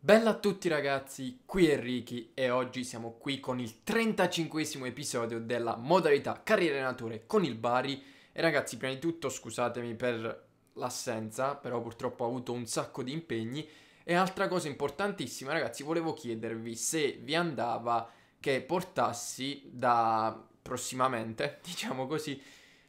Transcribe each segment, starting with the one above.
Bella a tutti ragazzi, qui è Ricky e oggi siamo qui con il 35 episodio della modalità Carriere Nature con il Bari e ragazzi prima di tutto scusatemi per l'assenza, però purtroppo ho avuto un sacco di impegni e altra cosa importantissima ragazzi volevo chiedervi se vi andava che portassi da prossimamente, diciamo così,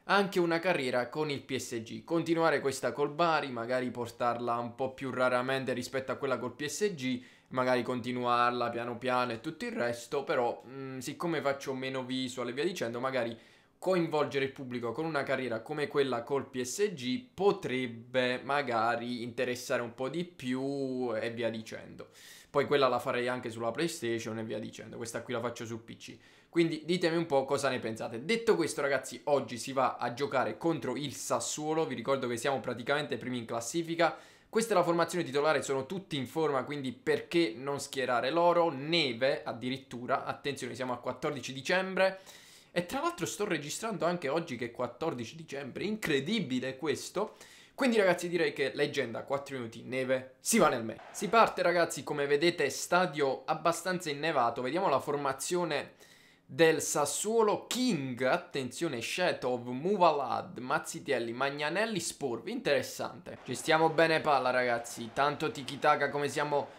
anche una carriera con il PSG. Continuare questa col Bari, magari portarla un po' più raramente rispetto a quella col PSG, magari continuarla piano piano e tutto il resto, però mh, mm, siccome faccio meno visual e via dicendo, magari coinvolgere il pubblico con una carriera come quella col PSG potrebbe magari interessare un po' di più e via dicendo poi quella la farei anche sulla PlayStation e via dicendo, questa qui la faccio su PC. Quindi ditemi un po' cosa ne pensate. Detto questo ragazzi, oggi si va a giocare contro il Sassuolo, vi ricordo che siamo praticamente primi in classifica, questa è la formazione titolare, sono tutti in forma, quindi perché non schierare loro? Neve addirittura, attenzione siamo a 14 dicembre e tra l'altro sto registrando anche oggi che è 14 dicembre, incredibile questo. Quindi ragazzi direi che leggenda 4 minuti neve si va nel me. Si parte ragazzi come vedete stadio abbastanza innevato, vediamo la formazione del Sassuolo King, attenzione Shetov, Muvalad, Mazzitelli, Magnanelli, Sporvi, interessante. Ci stiamo bene palla ragazzi, tanto tiki taka come siamo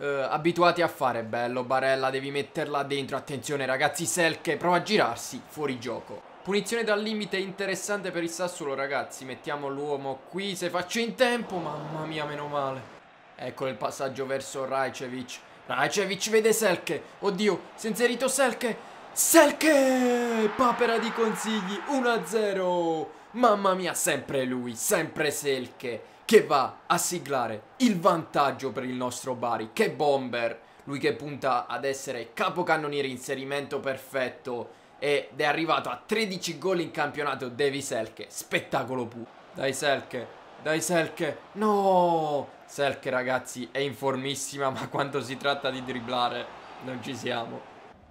eh, abituati a fare, bello Barella devi metterla dentro, attenzione ragazzi Selke prova a girarsi, fuori gioco. Punizione dal limite interessante per il Sassuolo ragazzi Mettiamo l'uomo qui se faccio in tempo Mamma mia meno male Ecco il passaggio verso Rajcevic Rajcevic vede Selke Oddio si è inserito Selke Selke Papera di consigli 1-0 Mamma mia sempre lui Sempre Selke Che va a siglare il vantaggio per il nostro Bari Che bomber Lui che punta ad essere capocannoniere Inserimento perfetto ed è arrivato a 13 gol in campionato Davy Selke, spettacolo puro. Dai Selke, dai Selke, no! Selke ragazzi è informissima ma quando si tratta di dribblare non ci siamo.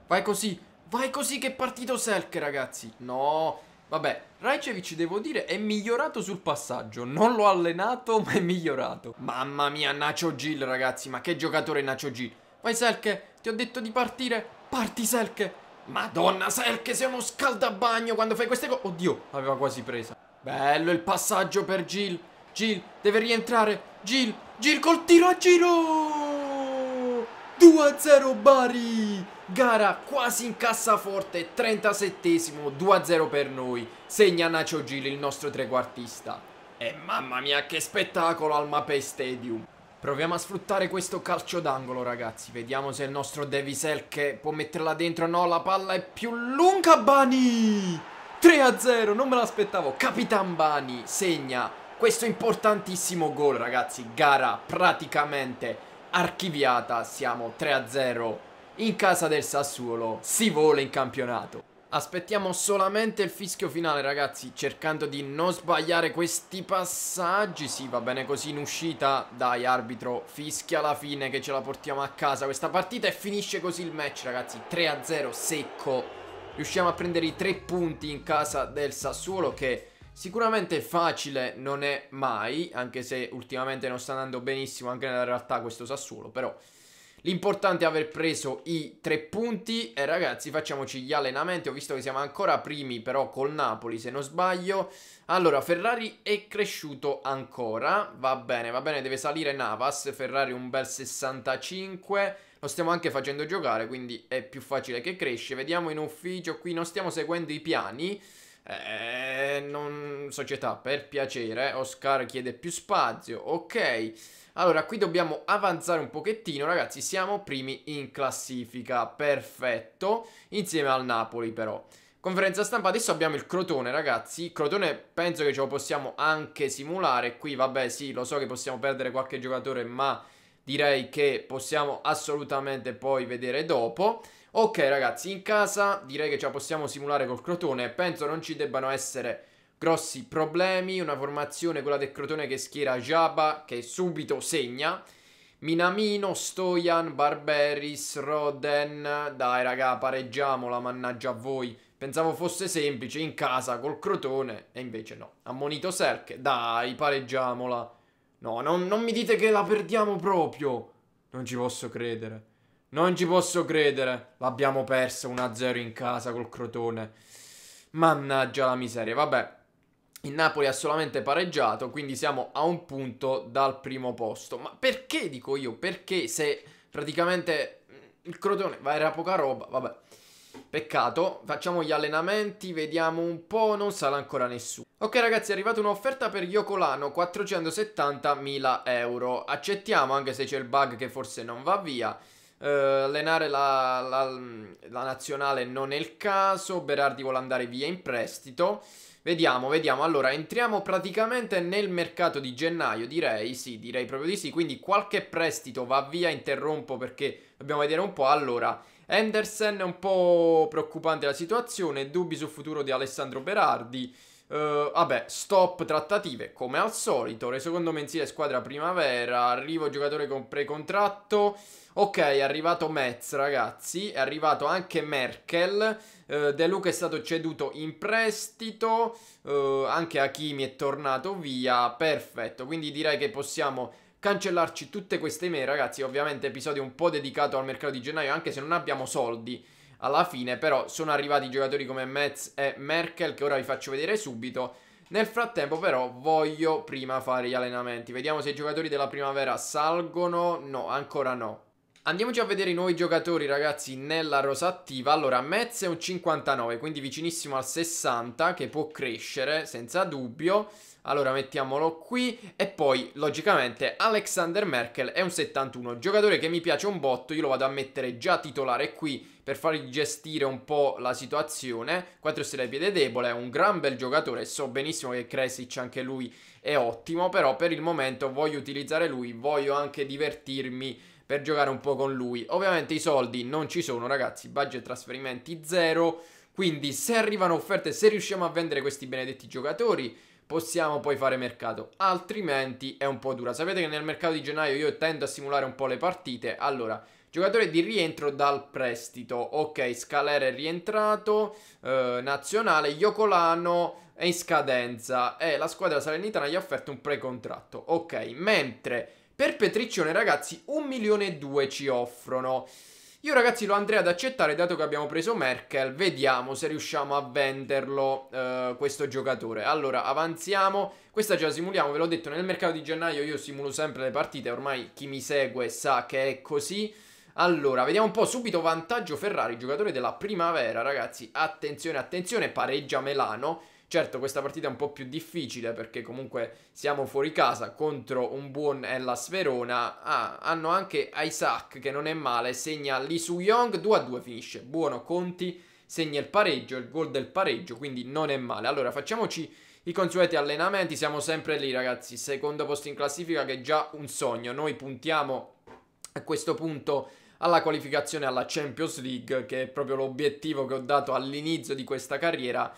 Vai così, vai così che è partito Selke ragazzi, no! Vabbè, Rajcevic devo dire è migliorato sul passaggio, non l'ho allenato ma è migliorato. Mamma mia, Nacho Gil ragazzi, ma che giocatore Nacho Gil. Vai Selke, ti ho detto di partire, parti Selke! Madonna, sai che sei uno scaldabagno quando fai queste cose. Oddio, aveva quasi presa. Bello il passaggio per Gil. Gil deve rientrare. Gil, Gil col tiro a giro. 2-0 Bari. Gara quasi in cassaforte, 37esimo, 2-0 per noi. Segna Nacho Gil, il nostro trequartista. E mamma mia che spettacolo al Mapei Stadium. Proviamo a sfruttare questo calcio d'angolo ragazzi Vediamo se il nostro Devisel che può metterla dentro No la palla è più lunga Bani 3 0 non me l'aspettavo Capitan Bani segna questo importantissimo gol ragazzi Gara praticamente archiviata Siamo 3 0 in casa del Sassuolo Si vola in campionato Aspettiamo solamente il fischio finale ragazzi Cercando di non sbagliare questi passaggi Sì va bene così in uscita Dai arbitro fischia alla fine che ce la portiamo a casa questa partita E finisce così il match ragazzi 3-0 secco Riusciamo a prendere i tre punti in casa del Sassuolo Che sicuramente facile non è mai Anche se ultimamente non sta andando benissimo anche nella realtà questo Sassuolo Però L'importante è aver preso i tre punti e eh, ragazzi facciamoci gli allenamenti, ho visto che siamo ancora primi però col Napoli se non sbaglio. Allora Ferrari è cresciuto ancora, va bene, va bene, deve salire Navas, Ferrari un bel 65, lo stiamo anche facendo giocare quindi è più facile che cresce. Vediamo in ufficio, qui non stiamo seguendo i piani. Eh, non... Società, per piacere, Oscar chiede più spazio, ok. Allora, qui dobbiamo avanzare un pochettino, ragazzi, siamo primi in classifica, perfetto, insieme al Napoli però. Conferenza stampa, adesso abbiamo il Crotone ragazzi, Crotone penso che ce lo possiamo anche simulare, qui vabbè sì lo so che possiamo perdere qualche giocatore ma direi che possiamo assolutamente poi vedere dopo. Ok ragazzi in casa direi che ce la possiamo simulare col Crotone, penso non ci debbano essere grossi problemi, una formazione quella del Crotone che schiera Jabba, che subito segna. Minamino, Stoian, Barberis, Roden. Dai, raga, pareggiamola, mannaggia a voi. Pensavo fosse semplice in casa col Crotone e invece no. Ammonito Serk, dai, pareggiamola. No, non, non, mi dite che la perdiamo proprio. Non ci posso credere. Non ci posso credere. L'abbiamo persa 1-0 in casa col Crotone. Mannaggia la miseria, vabbè. Il Napoli ha solamente pareggiato, quindi siamo a un punto dal primo posto. Ma perché dico io? Perché se praticamente mm, il Crotone va era poca roba, vabbè. Peccato, facciamo gli allenamenti, vediamo un po', non sale ancora nessuno. Ok ragazzi, è arrivata un'offerta per Iocolano, 470.000 euro. Accettiamo anche se c'è il bug che forse non va via. Uh, allenare la, la, mm, la nazionale non è il caso, Berardi vuole andare via in prestito. Vediamo, vediamo. Allora, entriamo praticamente nel mercato di gennaio, direi, sì, direi proprio di sì. Quindi qualche prestito va via, interrompo perché dobbiamo vedere un po'. Allora, Andersen è un po' preoccupante la situazione, dubbi sul futuro di Alessandro Berardi. Uh, vabbè, stop trattative come al solito. Resoconto mensile squadra primavera. Arrivo giocatore con precontratto. Ok, è arrivato Metz, ragazzi. È arrivato anche Merkel. Uh, De Luca è stato ceduto in prestito. Uh, anche Hakimi è tornato via. Perfetto, quindi direi che possiamo cancellarci tutte queste email, ragazzi. Ovviamente episodio un po' dedicato al mercato di gennaio, anche se non abbiamo soldi alla fine, però sono arrivati giocatori come Metz e Merkel che ora vi faccio vedere subito. Nel frattempo però voglio prima fare gli allenamenti, vediamo se i giocatori della primavera salgono, no ancora no, Andiamoci a vedere i nuovi giocatori ragazzi nella rosa attiva. Allora Metz è un 59 quindi vicinissimo al 60 che può crescere senza dubbio. Allora mettiamolo qui e poi logicamente Alexander Merkel è un 71 giocatore che mi piace un botto io lo vado a mettere già titolare qui per fargli gestire un po' la situazione 4 stelle piede debole è un gran bel giocatore so benissimo che Kresic anche lui è ottimo però per il momento voglio utilizzare lui voglio anche divertirmi per giocare un po' con lui. Ovviamente i soldi non ci sono ragazzi, budget trasferimenti zero, quindi se arrivano offerte, se riusciamo a vendere questi benedetti giocatori, possiamo poi fare mercato, altrimenti è un po' dura. Sapete che nel mercato di gennaio io tendo a simulare un po' le partite, allora... Giocatore di rientro dal prestito, ok, Scalera è rientrato, eh, nazionale, Iocolano è in scadenza e eh, la squadra salernitana gli ha offerto un precontratto, ok, mentre per Petriccione, ragazzi, 1 milione e 2 ci offrono. Io ragazzi lo andrei ad accettare dato che abbiamo preso Merkel, vediamo se riusciamo a venderlo eh, questo giocatore. Allora avanziamo, questa già simuliamo, ve l'ho detto nel mercato di gennaio io simulo sempre le partite, ormai chi mi segue sa che è così. Allora, vediamo un po' subito vantaggio Ferrari, giocatore della primavera ragazzi, attenzione attenzione, pareggia Melano Certo, questa partita è un po' più difficile perché comunque siamo fuori casa contro un buon Hellas Verona. Ah, hanno anche Isaac che non è male, segna Lee Su Young, 2-2 finisce. Buono Conti segna il pareggio, il gol del pareggio, quindi non è male. Allora facciamoci i consueti allenamenti, siamo sempre lì ragazzi, secondo posto in classifica che è già un sogno. Noi puntiamo a questo punto alla qualificazione alla Champions League, che è proprio l'obiettivo che ho dato all'inizio di questa carriera.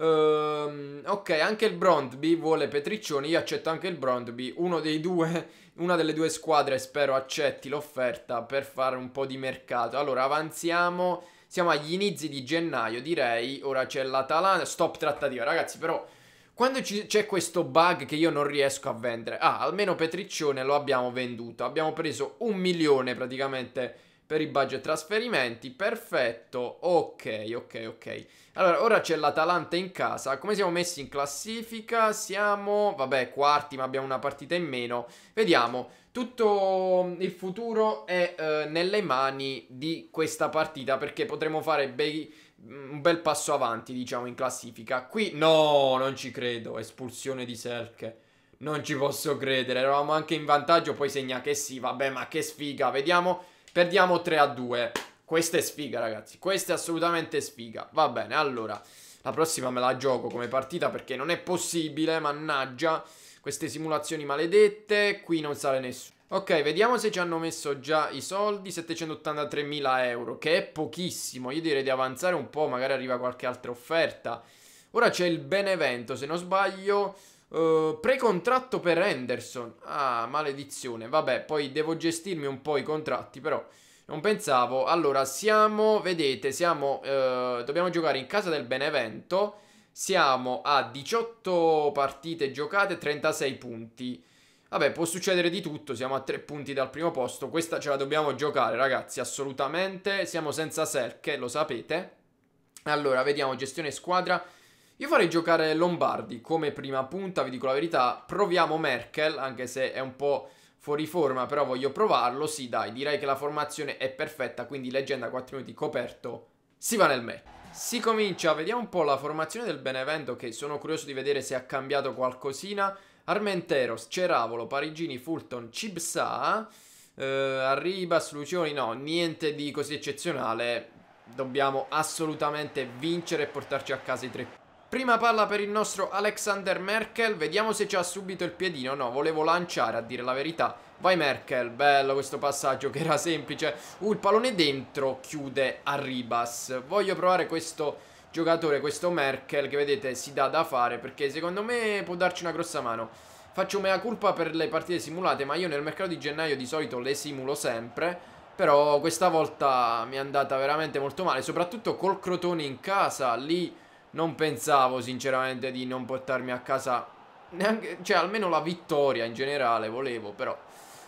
Ehm, ok, anche il Brondby vuole Petriccioni. Io accetto anche il Brondby. Uno dei due, una delle due squadre spero accetti l'offerta per fare un po' di mercato. Allora, avanziamo. Siamo agli inizi di gennaio, direi. Ora c'è l'Atalanta. Stop trattativa, ragazzi, però. Quando c'è questo bug che io non riesco a vendere, ah, almeno Petriccione lo abbiamo venduto. Abbiamo preso un milione praticamente per i budget trasferimenti, perfetto, ok, ok, ok. Allora, ora c'è l'Atalanta in casa, come siamo messi in classifica? Siamo, vabbè, quarti, ma abbiamo una partita in meno. Vediamo, tutto il futuro è eh, nelle mani di questa partita, perché potremo fare bei, mm, un bel passo avanti, diciamo, in classifica. Qui, no, non ci credo, espulsione di Selke. Non ci posso credere, eravamo anche in vantaggio, poi segna che sì, vabbè, ma che sfiga, vediamo... Perdiamo 3 a 2. Questa è sfiga, ragazzi. Questa è assolutamente sfiga. Va bene, allora. La prossima me la gioco come partita perché non è possibile, mannaggia. Queste simulazioni maledette. Qui non sale nessuno. Ok, vediamo se ci hanno messo già i soldi. 783.000 euro, che è pochissimo. Io direi di avanzare un po', magari arriva qualche altra offerta. Ora c'è il Benevento, se non sbaglio... Uh, precontratto per Henderson. Ah, maledizione. Vabbè, poi devo gestirmi un po' i contratti, però non pensavo. Allora, siamo, vedete, siamo, uh, dobbiamo giocare in casa del Benevento. Siamo a 18 partite giocate, 36 punti. Vabbè, può succedere di tutto, siamo a 3 punti dal primo posto. Questa ce la dobbiamo giocare, ragazzi, assolutamente. Siamo senza Selke, lo sapete. Allora, vediamo, gestione squadra io farei giocare Lombardi come prima punta, vi dico la verità. Proviamo Merkel, anche se è un po' fuori forma, però voglio provarlo. Sì, dai, direi che la formazione è perfetta, quindi leggenda 4 minuti coperto. Si va nel me. Si comincia, vediamo un po' la formazione del Benevento che sono curioso di vedere se ha cambiato qualcosina. Armenteros, Ceravolo, Parigini, Fulton, Cibsa, eh, Arribas, Lucioni, no, niente di così eccezionale. Dobbiamo assolutamente vincere e portarci a casa i tre punti. Prima palla per il nostro Alexander Merkel, vediamo se c'ha subito il piedino, no, volevo lanciare a dire la verità. Vai Merkel, bello questo passaggio che era semplice. Uh, il pallone dentro chiude a Ribas. Voglio provare questo giocatore, questo Merkel, che vedete si dà da fare perché secondo me può darci una grossa mano. Faccio mea culpa per le partite simulate, ma io nel mercato di gennaio di solito le simulo sempre. Però questa volta mi è andata veramente molto male, soprattutto col Crotone in casa, lì non pensavo sinceramente di non portarmi a casa neanche, cioè almeno la vittoria in generale volevo, però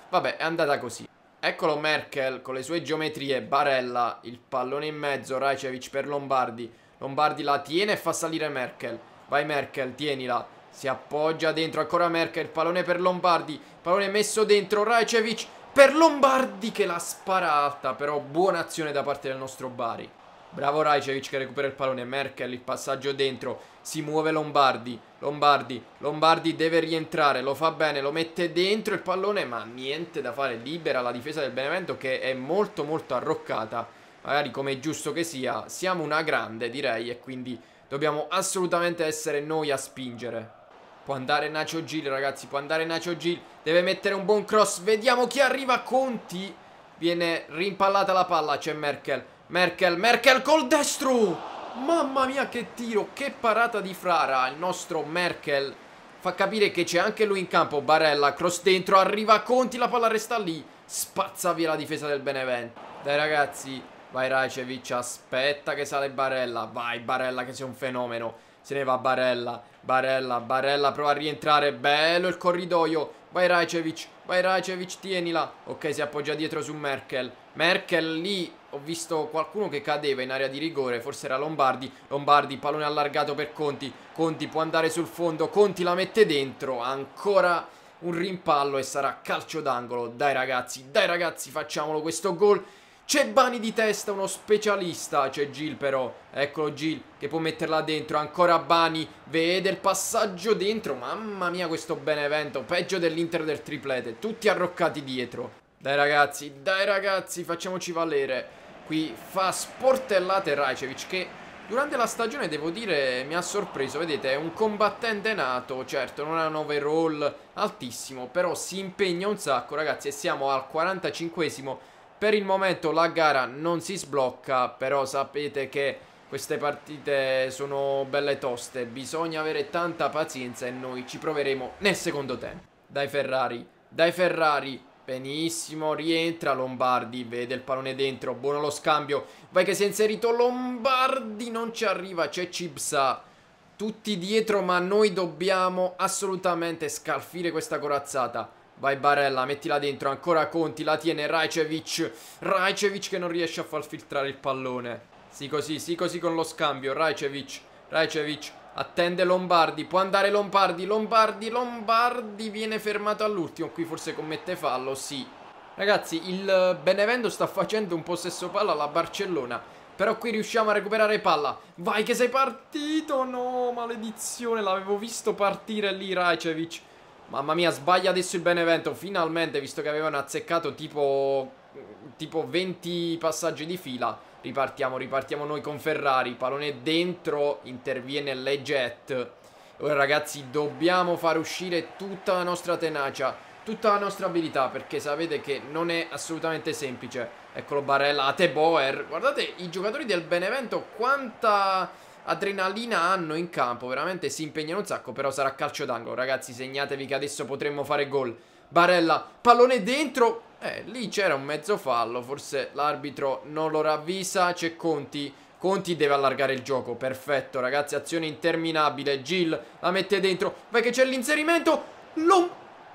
vabbè, è andata così. Eccolo Merkel con le sue geometrie, Barella, il pallone in mezzo, Rajcevic per Lombardi. Lombardi la tiene e fa salire Merkel. Vai Merkel, tienila. Si appoggia dentro ancora Merkel, pallone per Lombardi, pallone messo dentro, Rajcevic per Lombardi che l'ha sparata, però buona azione da parte del nostro Bari. Bravo Rajcevic che recupera il pallone, Merkel il passaggio dentro, si muove Lombardi, Lombardi, Lombardi deve rientrare, lo fa bene, lo mette dentro il pallone ma niente da fare, libera la difesa del Benevento che è molto molto arroccata, magari come è giusto che sia, siamo una grande direi e quindi dobbiamo assolutamente essere noi a spingere. Può andare Nacio Gil ragazzi, può andare Nacio Gil, deve mettere un buon cross, vediamo chi arriva, Conti, viene rimpallata la palla, c'è Merkel. Merkel, Merkel col destro! Mamma mia che tiro, che parata di Frara, il nostro Merkel. Fa capire che c'è anche lui in campo, Barella, cross dentro, arriva Conti, la palla resta lì. Spazza via la difesa del Benevento. Dai ragazzi, vai Rajcevic, aspetta che sale Barella. Vai Barella che sei un fenomeno. Se ne va Barella, Barella, Barella, prova a rientrare. Bello il corridoio. Vai Rajcevic, vai Rajcevic, tienila. Ok, si appoggia dietro su Merkel. Merkel lì ho visto qualcuno che cadeva in area di rigore, forse era Lombardi, Lombardi pallone allargato per Conti, Conti può andare sul fondo, Conti la mette dentro, ancora un rimpallo e sarà calcio d'angolo, dai ragazzi, dai ragazzi facciamolo questo gol, c'è Bani di testa, uno specialista, c'è Gil però, eccolo Gil che può metterla dentro, ancora Bani, vede il passaggio dentro, mamma mia questo Benevento, peggio dell'Inter del triplete, tutti arroccati dietro. Dai ragazzi, dai ragazzi, facciamoci valere qui fa sportellate Rajcevic che durante la stagione devo dire mi ha sorpreso, vedete è un combattente nato, certo non ha un overall altissimo però si impegna un sacco ragazzi e siamo al 45esimo per il momento la gara non si sblocca però sapete che queste partite sono belle toste, bisogna avere tanta pazienza e noi ci proveremo nel secondo tempo. Dai Ferrari, dai Ferrari, Benissimo, rientra Lombardi, vede il pallone dentro, buono lo scambio, vai che si è inserito Lombardi, non ci arriva, c'è Cipsa, tutti dietro ma noi dobbiamo assolutamente scalfire questa corazzata. Vai Barella, mettila dentro, ancora Conti, la tiene Rajcevic, Rajcevic che non riesce a far filtrare il pallone. Sì così, sì così con lo scambio, Rajcevic, Rajcevic, Attende Lombardi, può andare Lombardi, Lombardi, Lombardi viene fermato all'ultimo, qui forse commette fallo, sì. Ragazzi, il Benevento sta facendo un possesso palla alla Barcellona, però qui riusciamo a recuperare palla. Vai che sei partito, no, maledizione, l'avevo visto partire lì Rajcevic. Mamma mia, sbaglia adesso il Benevento, finalmente, visto che avevano azzeccato tipo, tipo 20 passaggi di fila. Ripartiamo, ripartiamo noi con Ferrari. Pallone dentro, interviene Leggett. Ora ragazzi dobbiamo far uscire tutta la nostra tenacia, tutta la nostra abilità perché sapete che non è assolutamente semplice. Eccolo Barella, Ate Boer. Guardate i giocatori del Benevento quanta adrenalina hanno in campo, veramente si impegnano un sacco, però sarà calcio d'angolo. Ragazzi segnatevi che adesso potremmo fare gol. Barella, pallone dentro, eh, lì c'era un mezzo fallo, forse l'arbitro non lo ravvisa, c'è Conti. Conti deve allargare il gioco, perfetto ragazzi, azione interminabile, Gil la mette dentro, vai che c'è l'inserimento, Lom...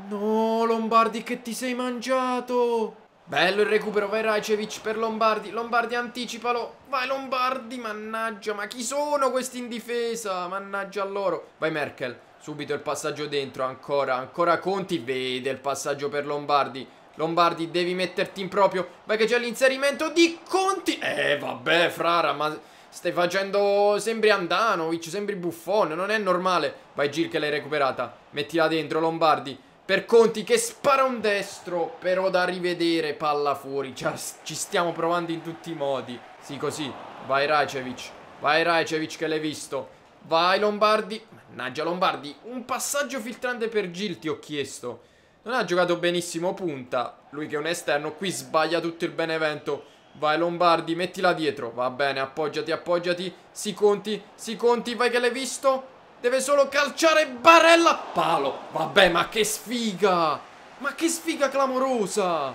No, Lombardi che ti sei mangiato! Bello il recupero, vai Rajcevic per Lombardi, Lombardi anticipalo, vai Lombardi, mannaggia, ma chi sono questi in difesa, mannaggia a loro, vai Merkel, subito il passaggio dentro, ancora, ancora Conti, vede il passaggio per Lombardi, Lombardi devi metterti in proprio Vai che c'è l'inserimento di Conti Eh vabbè Frara ma stai facendo Sembri Andanovic, sembri Buffone, Non è normale Vai Gil che l'hai recuperata Mettila dentro Lombardi per Conti che spara un destro Però da rivedere palla fuori cioè, Ci stiamo provando in tutti i modi Sì così Vai Rajcevic Vai Rajcevic che l'hai visto Vai Lombardi Mannaggia Lombardi Un passaggio filtrante per Gil ti ho chiesto non ha giocato benissimo punta. Lui che è un esterno. Qui sbaglia tutto il Benevento. Vai Lombardi, mettila dietro. Va bene, appoggiati, appoggiati. Si conti, si conti, vai che l'hai visto. Deve solo calciare Barella. Palo. Vabbè, ma che sfiga. Ma che sfiga clamorosa.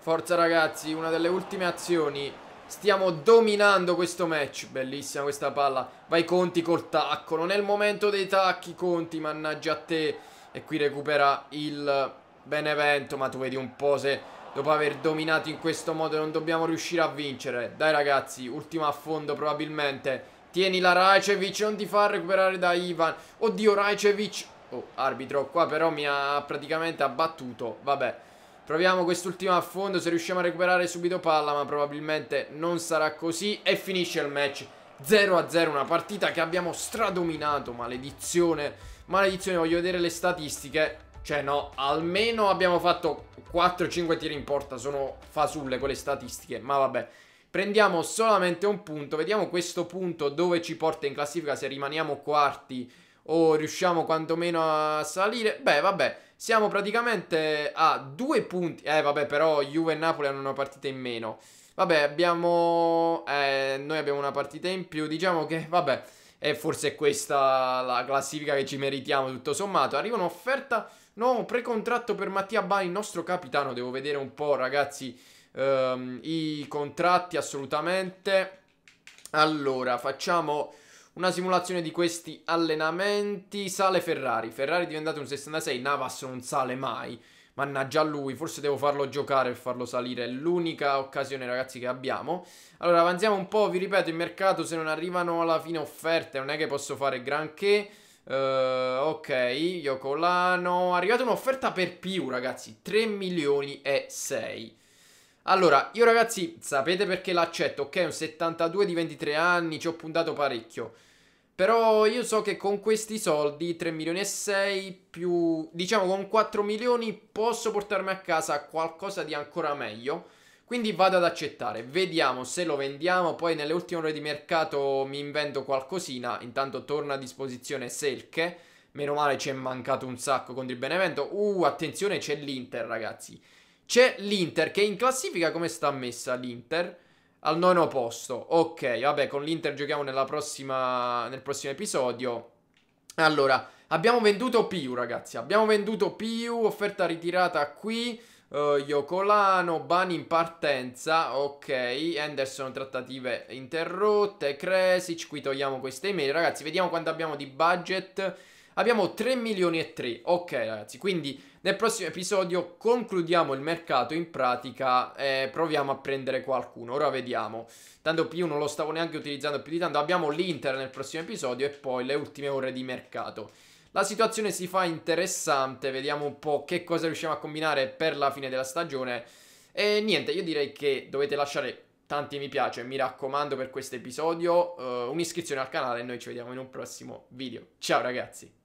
Forza ragazzi, una delle ultime azioni. Stiamo dominando questo match. Bellissima questa palla. Vai Conti col tacco. Non è il momento dei tacchi, Conti. Mannaggia a te. E qui recupera il Benevento, ma tu vedi un po' se dopo aver dominato in questo modo non dobbiamo riuscire a vincere. Dai ragazzi, ultimo affondo probabilmente. Tieni la Rajcevic, non ti fa recuperare da Ivan. Oddio Rajcevic. Oh, arbitro, qua però mi ha praticamente abbattuto. Vabbè. Proviamo quest'ultimo affondo. se riusciamo a recuperare subito palla, ma probabilmente non sarà così. E finisce il match. 0-0, una partita che abbiamo stradominato, maledizione. Maledizione, voglio vedere le statistiche. Cioè no, almeno abbiamo fatto 4-5 tiri in porta, sono fasulle quelle statistiche, ma vabbè. Prendiamo solamente un punto, vediamo questo punto dove ci porta in classifica se rimaniamo quarti o riusciamo quantomeno a salire. Beh, vabbè, siamo praticamente a due punti. Eh, vabbè, però Juve e Napoli hanno una partita in meno. Vabbè, abbiamo... Eh, noi abbiamo una partita in più. Diciamo che, vabbè, è forse questa la classifica che ci meritiamo tutto sommato. Arriva un'offerta No, precontratto per Mattia Bai, il nostro capitano. Devo vedere un po', ragazzi, ehm, i contratti assolutamente. Allora, facciamo una simulazione di questi allenamenti. Sale Ferrari. Ferrari è diventato un 66, Navas non sale mai. Mannaggia lui, forse devo farlo giocare e farlo salire, è l'unica occasione ragazzi che abbiamo. Allora avanziamo un po', vi ripeto, il mercato se non arrivano alla fine offerte non è che posso fare granché. Uh, ok, io È arrivata un'offerta per più, ragazzi. 3 milioni e 6. Allora, io ragazzi, sapete perché l'accetto? Ok, un 72 di 23 anni, ci ho puntato parecchio. Però io so che con questi soldi, 3 milioni e 6 più... Diciamo con 4 milioni posso portarmi a casa qualcosa di ancora meglio. Quindi vado ad accettare, vediamo se lo vendiamo, poi nelle ultime ore di mercato mi invento qualcosina, intanto torna a disposizione Selke, meno male ci è mancato un sacco contro il Benevento, uh attenzione c'è l'Inter ragazzi, c'è l'Inter che in classifica come sta messa l'Inter? Al nono posto, ok vabbè con l'Inter giochiamo prossima, nel prossimo episodio, allora abbiamo venduto Piu ragazzi, abbiamo venduto Piu, offerta ritirata qui... Uh, Yocolano, Bani in partenza, ok, Anderson trattative interrotte, Kresic, qui togliamo queste email, ragazzi vediamo quanto abbiamo di budget, abbiamo 3 milioni e 3, ok ragazzi, quindi nel prossimo episodio concludiamo il mercato in pratica e proviamo a prendere qualcuno, ora vediamo, tanto più non lo stavo neanche utilizzando più di tanto, abbiamo l'Inter nel prossimo episodio e poi le ultime ore di mercato. La situazione si fa interessante, vediamo un po' che cosa riusciamo a combinare per la fine della stagione. E niente, io direi che dovete lasciare tanti mi piace, mi raccomando per questo episodio, uh, un'iscrizione al canale e noi ci vediamo in un prossimo video. Ciao ragazzi!